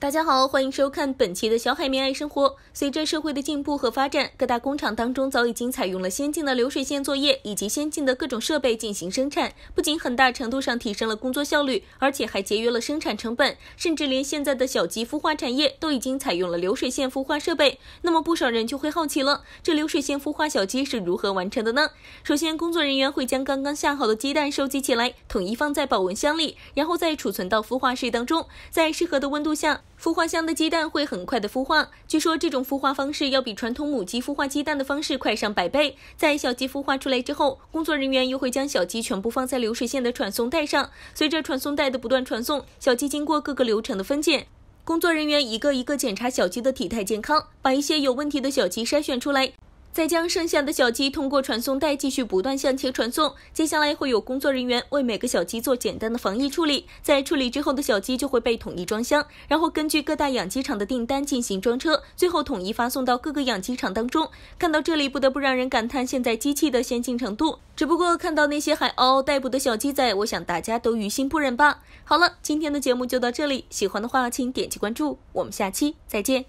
大家好，欢迎收看本期的小海绵爱生活。随着社会的进步和发展，各大工厂当中早已经采用了先进的流水线作业以及先进的各种设备进行生产，不仅很大程度上提升了工作效率，而且还节约了生产成本，甚至连现在的小鸡孵化产业都已经采用了流水线孵化设备。那么不少人就会好奇了，这流水线孵化小鸡是如何完成的呢？首先，工作人员会将刚刚下好的鸡蛋收集起来，统一放在保温箱里，然后再储存到孵化室当中，在适合的温度下。孵化箱的鸡蛋会很快的孵化，据说这种孵化方式要比传统母鸡孵化鸡蛋的方式快上百倍。在小鸡孵化出来之后，工作人员又会将小鸡全部放在流水线的传送带上，随着传送带的不断传送，小鸡经过各个流程的分拣，工作人员一个一个检查小鸡的体态健康，把一些有问题的小鸡筛选出来。再将剩下的小鸡通过传送带继续不断向前传送，接下来会有工作人员为每个小鸡做简单的防疫处理，在处理之后的小鸡就会被统一装箱，然后根据各大养鸡场的订单进行装车，最后统一发送到各个养鸡场当中。看到这里，不得不让人感叹现在机器的先进程度。只不过看到那些还嗷嗷待哺的小鸡仔，我想大家都于心不忍吧。好了，今天的节目就到这里，喜欢的话请点击关注，我们下期再见。